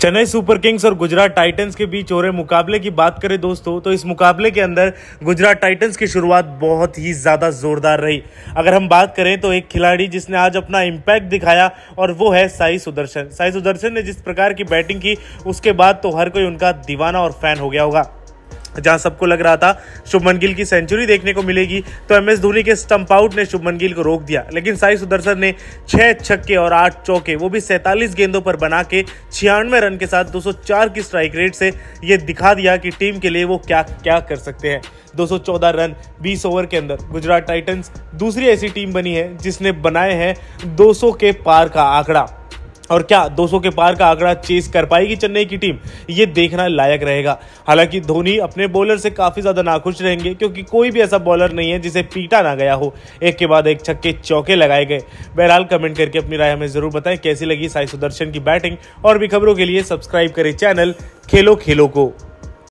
Chennai super Kings और Gujarat Titans के बीच हो रहे मुकाबले की बात करें दोस्तों तो इस मुकाबले के अंदर गुजरात टाइटंस की शुरुआत बहुत ही ज़्यादा ज़ोरदार रही अगर हम बात करें तो एक खिलाड़ी जिसने आज अपना इम्पैक्ट दिखाया और वो है साई सुदर्शन साई सुदर्शन ने जिस प्रकार की बैटिंग की उसके बाद तो हर कोई उनका दीवाना और फैन हो गया होगा जहां सबको लग रहा था शुभमन गिल की सेंचुरी देखने को मिलेगी तो एम एस धोनी के स्टंप आउट ने शुभमन गिल को रोक दिया लेकिन साई सुदर्शन ने छह छक्के और आठ चौके वो भी सैंतालीस गेंदों पर बना के छियानवे रन के साथ 204 की स्ट्राइक रेट से ये दिखा दिया कि टीम के लिए वो क्या क्या कर सकते हैं 214 रन 20 ओवर के अंदर गुजरात टाइटन्स दूसरी ऐसी टीम बनी है जिसने बनाए हैं 200 के पार का आंकड़ा और क्या 200 के पार का आंकड़ा चेस कर पाएगी चेन्नई की टीम ये देखना लायक रहेगा हालांकि धोनी अपने बॉलर से काफ़ी ज़्यादा नाखुश रहेंगे क्योंकि कोई भी ऐसा बॉलर नहीं है जिसे पीटा ना गया हो एक के बाद एक छक्के चौके लगाए गए बहरहाल कमेंट करके अपनी राय हमें ज़रूर बताएं कैसी लगी साई सुदर्शन की बैटिंग और भी खबरों के लिए सब्सक्राइब करें चैनल खेलो खेलो को